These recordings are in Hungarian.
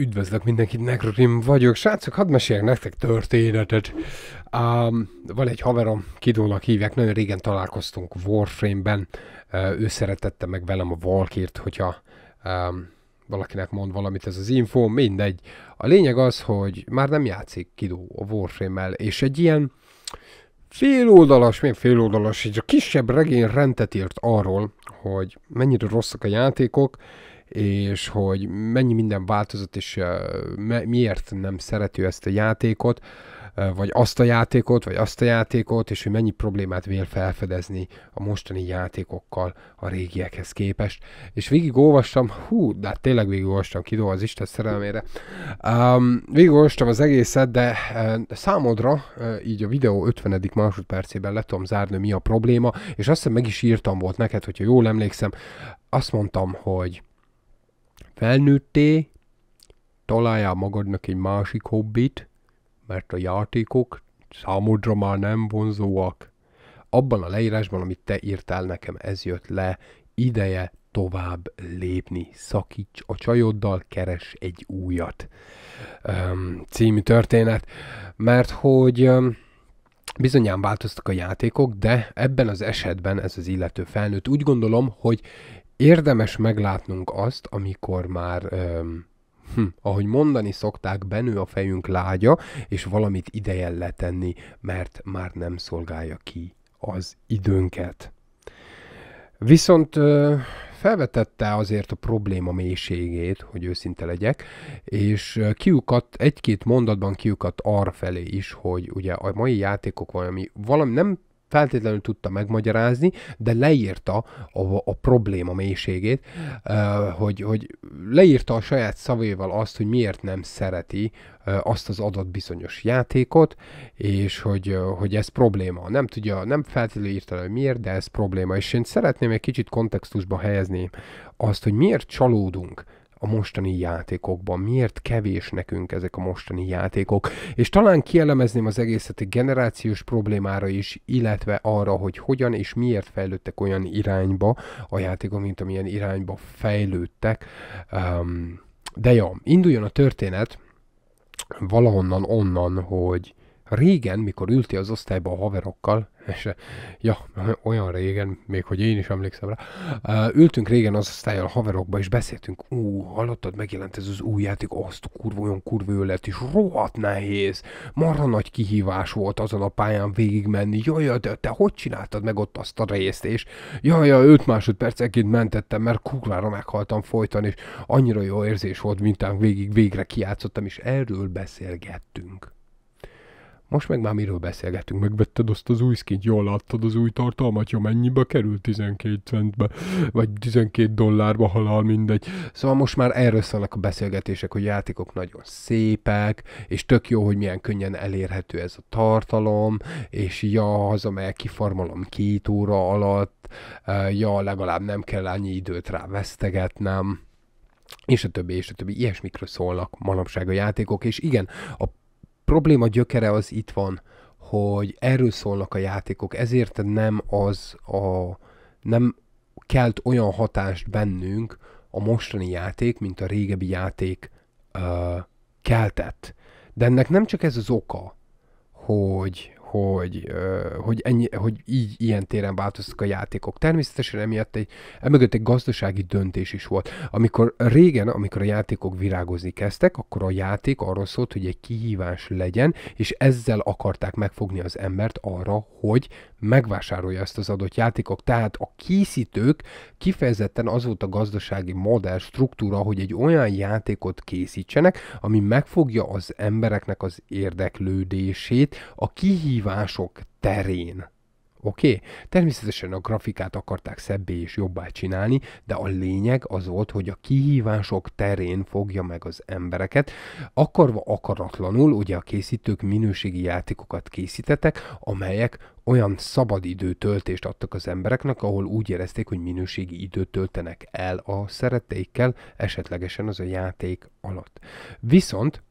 Üdvözlök mindenkit, Nekrotim vagyok. Srácok, hadd meséljek nektek történetet. Um, van egy haverom, Kidónak hívják, nagyon régen találkoztunk Warframe-ben. Uh, ő szeretette meg velem a Valkyrt, hogyha um, valakinek mond valamit ez az info, mindegy. A lényeg az, hogy már nem játszik Kidó a Warframe-mel, és egy ilyen féloldalas, még féloldalas, egy kisebb regény rendet írt arról, hogy mennyire rosszak a játékok, és hogy mennyi minden változott, és miért nem szerető ezt a játékot, vagy azt a játékot, vagy azt a játékot, és hogy mennyi problémát vél felfedezni a mostani játékokkal a régiekhez képest. És végig olvastam, hú, de hát tényleg végig olvastam, kidó az Isten szerelmére. Um, végig olvastam az egészet, de uh, számodra uh, így a videó 50. másodpercében le tudom zárni, mi a probléma, és azt hiszem meg is írtam volt neked, hogyha jól emlékszem, azt mondtam, hogy felnőtté, találjál magadnak egy másik hobbit, mert a játékok számodra már nem vonzóak. Abban a leírásban, amit te írtál nekem, ez jött le, ideje tovább lépni, szakíts a csajoddal, keres egy újat um, című történet, mert hogy um, bizonyán változtak a játékok, de ebben az esetben ez az illető felnőtt úgy gondolom, hogy érdemes meglátnunk azt, amikor már, hm, ahogy mondani szokták, benő a fejünk lágya, és valamit ideje letenni, mert már nem szolgálja ki az időnket. Viszont ö, felvetette azért a probléma mélységét, hogy őszinte legyek, és kiukat, egy-két mondatban kiukat arra felé is, hogy ugye a mai játékok valami, valami nem feltétlenül tudta megmagyarázni, de leírta a, a probléma mélységét, hogy, hogy leírta a saját szavéval azt, hogy miért nem szereti azt az adott bizonyos játékot, és hogy, hogy ez probléma. Nem tudja, nem feltétlenül írta le, hogy miért, de ez probléma. És én szeretném egy kicsit kontextusba helyezni azt, hogy miért csalódunk a mostani játékokban, miért kevés nekünk ezek a mostani játékok, és talán kielemezném az egészet egy generációs problémára is, illetve arra, hogy hogyan és miért fejlődtek olyan irányba a játékok, mint amilyen irányba fejlődtek. Um, de jó, induljon a történet valahonnan onnan, hogy Régen, mikor ülti az osztályba a haverokkal, és ja, olyan régen, még hogy én is emlékszem rá, ültünk régen az osztályjal a haverokba, és beszéltünk, ú, hallottad, megjelent ez az új játék, azt kurva, olyan kurva ő lett, és rohadt nehéz, marra nagy kihívás volt azon a pályán végigmenni, jaj, jaj, de te hogy csináltad meg ott azt a részt, és jaj, jaj, 5 másodperceként mentettem, mert kurvára meghaltam folyton, és annyira jó érzés volt, mintán végig végre kiátszottam, és erről beszélgettünk. Most meg már miről beszélgetünk? Megvetted azt az új skint, jól láttad az új tartalmat, Jó, mennyibe kerül 12 centbe, vagy 12 dollárba halál, mindegy. Szóval most már erről szólnak a beszélgetések, hogy játékok nagyon szépek, és tök jó, hogy milyen könnyen elérhető ez a tartalom, és ja, hazamegyek, kifarmalom két óra alatt, ja, legalább nem kell annyi időt rá vesztegetnem és a többi, és a többi. Ilyesmikről szólnak manapság a játékok, és igen, a probléma gyökere az itt van, hogy erről szólnak a játékok, ezért nem az a, nem kelt olyan hatást bennünk a mostani játék, mint a régebbi játék uh, keltett. De ennek nem csak ez az oka, hogy, hogy, hogy, ennyi, hogy így ilyen téren változtak a játékok. Természetesen emiatt egy, emögött egy gazdasági döntés is volt. Amikor régen, amikor a játékok virágozni kezdtek, akkor a játék arról szólt, hogy egy kihívás legyen, és ezzel akarták megfogni az embert arra, hogy megvásárolja ezt az adott játékok. Tehát a készítők kifejezetten az volt a gazdasági modell, struktúra, hogy egy olyan játékot készítsenek, ami megfogja az embereknek az érdeklődését, a kihívás kihívások terén. Oké? Okay? Természetesen a grafikát akarták szebbé és jobbá csinálni, de a lényeg az volt, hogy a kihívások terén fogja meg az embereket. Akarva akaratlanul, ugye a készítők minőségi játékokat készítettek, amelyek olyan szabad töltést adtak az embereknek, ahol úgy érezték, hogy minőségi időt töltenek el a szeretteikkel, esetlegesen az a játék alatt. Viszont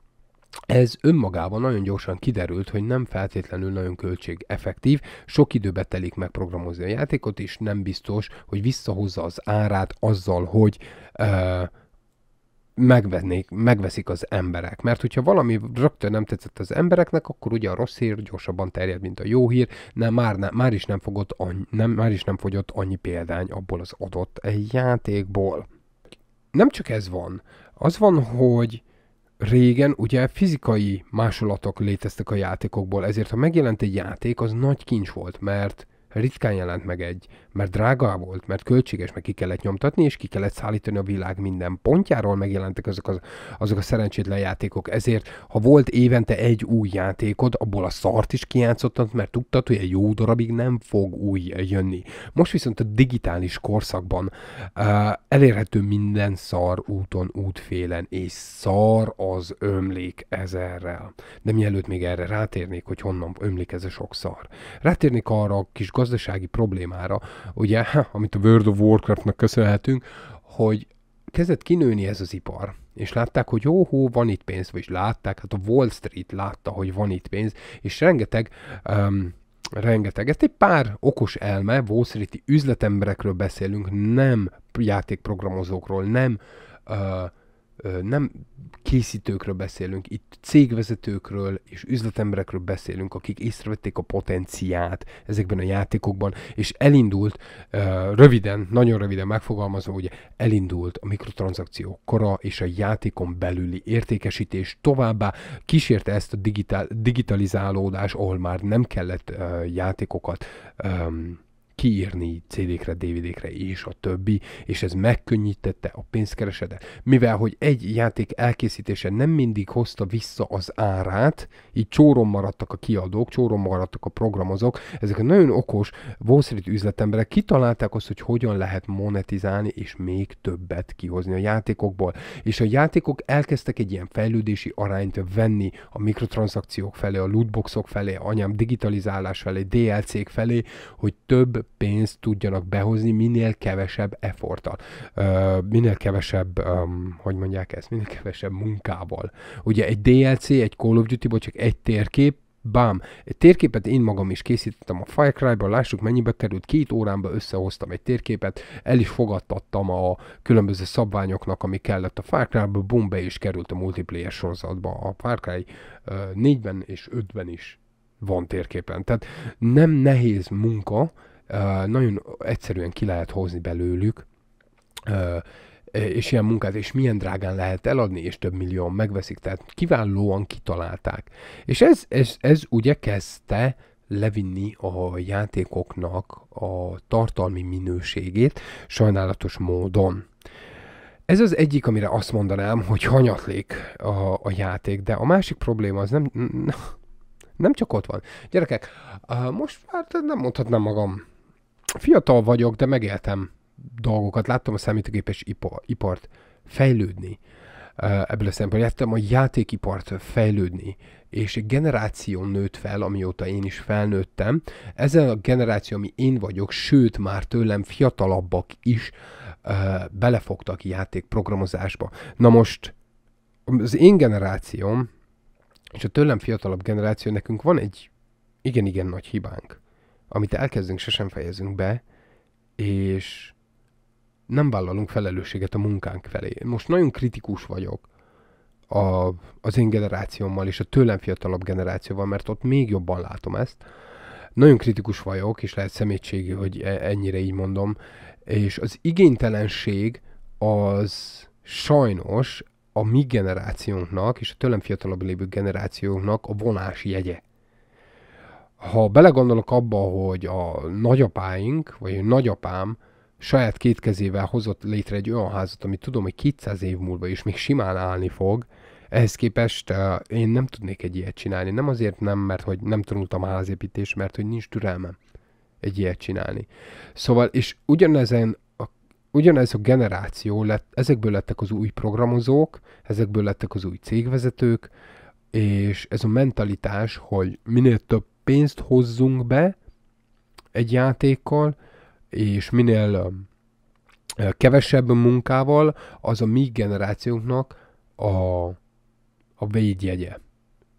ez önmagában nagyon gyorsan kiderült, hogy nem feltétlenül nagyon költség-effektív. sok időbe telik megprogramozni a játékot, és nem biztos, hogy visszahozza az árát azzal, hogy uh, megvennék, megveszik az emberek. Mert hogyha valami rögtön nem tetszett az embereknek, akkor ugye a rossz hír gyorsabban terjed, mint a jó hír, nem, már, nem, már, is, nem fogott annyi, nem, már is nem fogyott annyi példány abból az adott játékból. Nem csak ez van. Az van, hogy régen ugye fizikai másolatok léteztek a játékokból, ezért ha megjelent egy játék, az nagy kincs volt, mert ritkán jelent meg egy, mert drága volt, mert költséges, meg ki kellett nyomtatni, és ki kellett szállítani a világ minden pontjáról, megjelentek azok, az, azok a szerencsétlen játékok. Ezért, ha volt évente egy új játékod, abból a szart is kijátszottad, mert tudtad, hogy egy jó darabig nem fog új jönni. Most viszont a digitális korszakban uh, elérhető minden szar úton, útfélen, és szar az ömlék ezerrel. De mielőtt még erre rátérnék, hogy honnan ömlik ez a sok szar. Rátérnék arra a kis gazdasági problémára, ugye, amit a World of Warcraftnak köszönhetünk, hogy kezdett kinőni ez az ipar, és látták, hogy jó, hó, van itt pénz, vagyis látták, hát a Wall Street látta, hogy van itt pénz, és rengeteg um, rengeteg. Ezt egy pár okos elme, Wall Street-i üzletemberekről beszélünk, nem játékprogramozókról, nem uh, nem készítőkről beszélünk, itt cégvezetőkről és üzletemberekről beszélünk, akik észrevették a potenciát ezekben a játékokban, és elindult, röviden, nagyon röviden megfogalmazva, ugye elindult a mikrotranszakció, kora és a játékon belüli értékesítés, továbbá kísérte ezt a digitál, digitalizálódás, ahol már nem kellett játékokat kiírni CD-kre, DVD-kre és a többi, és ez megkönnyítette a pénzkeresetet, Mivel, hogy egy játék elkészítése nem mindig hozta vissza az árát, így csóron maradtak a kiadók, csóron maradtak a programozók, ezek a nagyon okos Wall Street üzletemberek kitalálták azt, hogy hogyan lehet monetizálni és még többet kihozni a játékokból. És a játékok elkezdtek egy ilyen fejlődési arányt venni a mikrotranszakciók felé, a lootboxok felé, anyám digitalizálás felé, DLC-k felé, hogy több pénzt tudjanak behozni minél kevesebb efforttal, minél kevesebb, hogy mondják ezt, minél kevesebb munkával. Ugye egy DLC, egy Call of duty csak egy térkép, Bám! Egy térképet én magam is készítettem a Far Cry-ban, lássuk mennyibe került, két órámba összehoztam egy térképet, el is fogadtattam a különböző szabványoknak, ami kellett a Far Cry-ba, bum, be is került a multiplayer sorozatba. A Far Cry 4-ben és 5-ben is van térképen. Tehát nem nehéz munka, nagyon egyszerűen ki lehet hozni belőlük, és ilyen munkát, és milyen drágán lehet eladni, és több millió megveszik, tehát kiválóan kitalálták. És ez, ez, ez ugye kezdte levinni a játékoknak a tartalmi minőségét sajnálatos módon. Ez az egyik, amire azt mondanám, hogy hanyatlik a, a játék, de a másik probléma az nem, nem csak ott van. Gyerekek, most már nem mondhatnám magam fiatal vagyok, de megéltem dolgokat, láttam a számítógépes ipart fejlődni ebből a szempontból. Láttam a játékipart fejlődni, és egy generáció nőtt fel, amióta én is felnőttem. Ezen a generáció, ami én vagyok, sőt már tőlem fiatalabbak is belefogtak játékprogramozásba. Na most az én generációm, és a tőlem fiatalabb generáció, nekünk van egy igen-igen nagy hibánk amit elkezdünk, sosem fejezünk be, és nem vállalunk felelősséget a munkánk felé. Most nagyon kritikus vagyok a, az én generációmmal és a tőlem fiatalabb generációval, mert ott még jobban látom ezt. Nagyon kritikus vagyok, és lehet szemétségi, hogy e, ennyire így mondom, és az igénytelenség az sajnos a mi generációnknak és a tőlem fiatalabb lévő generációnknak a vonás jegye ha belegondolok abba, hogy a nagyapáink, vagy a nagyapám saját két kezével hozott létre egy olyan házat, amit tudom, hogy 200 év múlva is még simán állni fog, ehhez képest uh, én nem tudnék egy ilyet csinálni. Nem azért nem, mert hogy nem tanultam házépítés, mert hogy nincs türelmem egy ilyet csinálni. Szóval, és ugyanezen a, ugyanez a generáció lett, ezekből lettek az új programozók, ezekből lettek az új cégvezetők, és ez a mentalitás, hogy minél több pénzt hozzunk be egy játékkal, és minél um, kevesebb munkával, az a mi generációnknak a, a védjegye.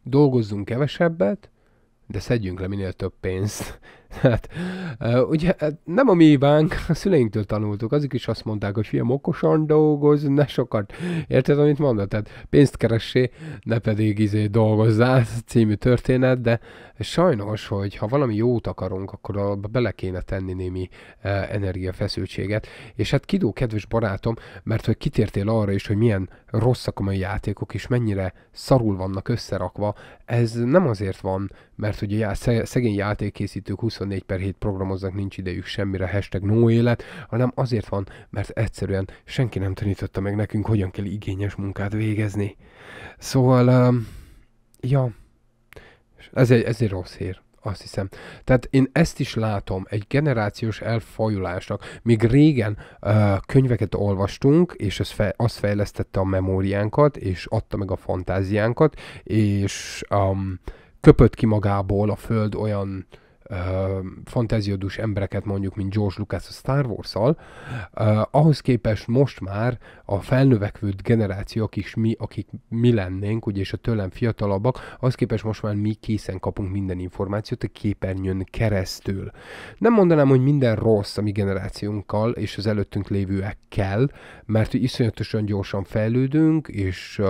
Dolgozzunk kevesebbet, de szedjünk le minél több pénzt. Hát, ugye nem a mi hibánk, a szüleinktől tanultuk, azok is azt mondták, hogy fiam, okosan dolgoz, ne sokat. Érted, amit mondod? Tehát pénzt keressé, ne pedig izé dolgozzál, című történet, de sajnos, hogy ha valami jót akarunk, akkor abba bele kéne tenni némi energiafeszültséget. És hát kidó, kedves barátom, mert hogy kitértél arra is, hogy milyen rosszak a mai játékok, és mennyire szarul vannak összerakva, ez nem azért van, mert hogy a szegény játékkészítők 24 per 7 programoznak, nincs idejük semmire, hashtag no élet, hanem azért van, mert egyszerűen senki nem tanította meg nekünk, hogyan kell igényes munkát végezni. Szóval, um, ja, ez egy, ez egy rossz hír. Azt hiszem. Tehát én ezt is látom, egy generációs elfajulásnak. Míg régen uh, könyveket olvastunk, és az, fe, az fejlesztette a memóriánkat, és adta meg a fantáziánkat, és um, köpött ki magából a föld olyan uh, fantáziódus embereket, mondjuk, mint George Lucas a Star wars al uh, ahhoz képest most már a felnövekvő generációk is mi, akik mi lennénk, ugye, és a tőlem fiatalabbak, az képest most már mi készen kapunk minden információt a képernyőn keresztül. Nem mondanám, hogy minden rossz a mi generációnkkal és az előttünk lévőekkel, mert iszonyatosan gyorsan fejlődünk, és uh,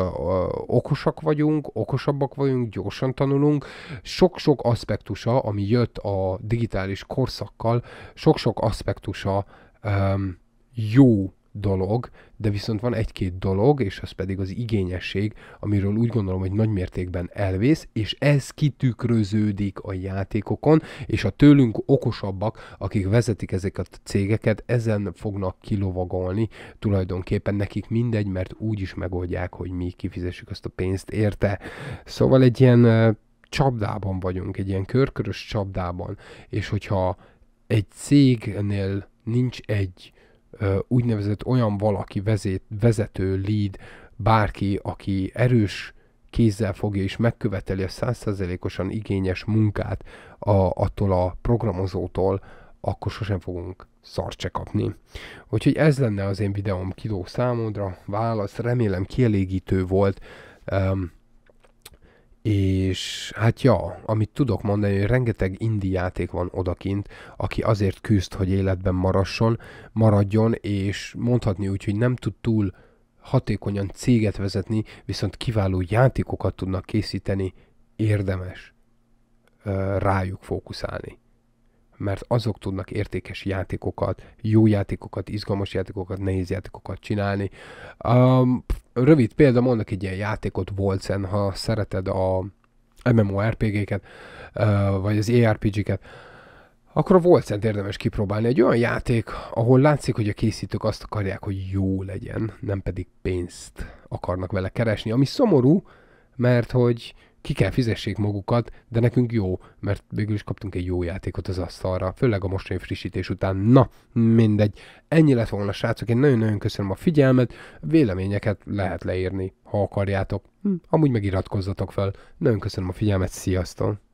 okosak vagyunk, okosabbak vagyunk, gyorsan tanulunk. Sok-sok aspektusa, ami jött a a digitális korszakkal sok-sok aspektusa um, jó dolog, de viszont van egy-két dolog, és az pedig az igényesség, amiről úgy gondolom, hogy nagy mértékben elvész, és ez kitükröződik a játékokon, és a tőlünk okosabbak, akik vezetik ezeket a cégeket, ezen fognak kilovagolni tulajdonképpen nekik mindegy, mert úgy is megoldják, hogy mi kifizessük azt a pénzt érte. Szóval egy ilyen csapdában vagyunk, egy ilyen körkörös csapdában, és hogyha egy cégnél nincs egy úgynevezett olyan valaki vezet, vezető, lead, bárki, aki erős kézzel fogja és megköveteli a százszerzelékosan igényes munkát a, attól a programozótól, akkor sosem fogunk szart se kapni. Úgyhogy ez lenne az én videóm kidó számodra, válasz, remélem kielégítő volt. Um, és hát ja, amit tudok mondani, hogy rengeteg indi játék van odakint, aki azért küzd, hogy életben marasson, maradjon, és mondhatni úgy, hogy nem tud túl hatékonyan céget vezetni, viszont kiváló játékokat tudnak készíteni, érdemes rájuk fókuszálni mert azok tudnak értékes játékokat, jó játékokat, izgalmas játékokat, nehéz játékokat csinálni. Um, rövid példa, mondok egy ilyen játékot, Volcen, ha szereted a MMORPG-ket, uh, vagy az ARPG-ket, akkor a Volcent érdemes kipróbálni. Egy olyan játék, ahol látszik, hogy a készítők azt akarják, hogy jó legyen, nem pedig pénzt akarnak vele keresni. Ami szomorú, mert hogy ki kell fizessék magukat, de nekünk jó, mert végül is kaptunk egy jó játékot az asztalra, főleg a mostani frissítés után. Na, mindegy. Ennyi lett volna, srácok. Én nagyon-nagyon köszönöm a figyelmet. Véleményeket lehet leírni, ha akarjátok. Hm, amúgy megiratkozzatok fel. Nagyon köszönöm a figyelmet. Sziasztok!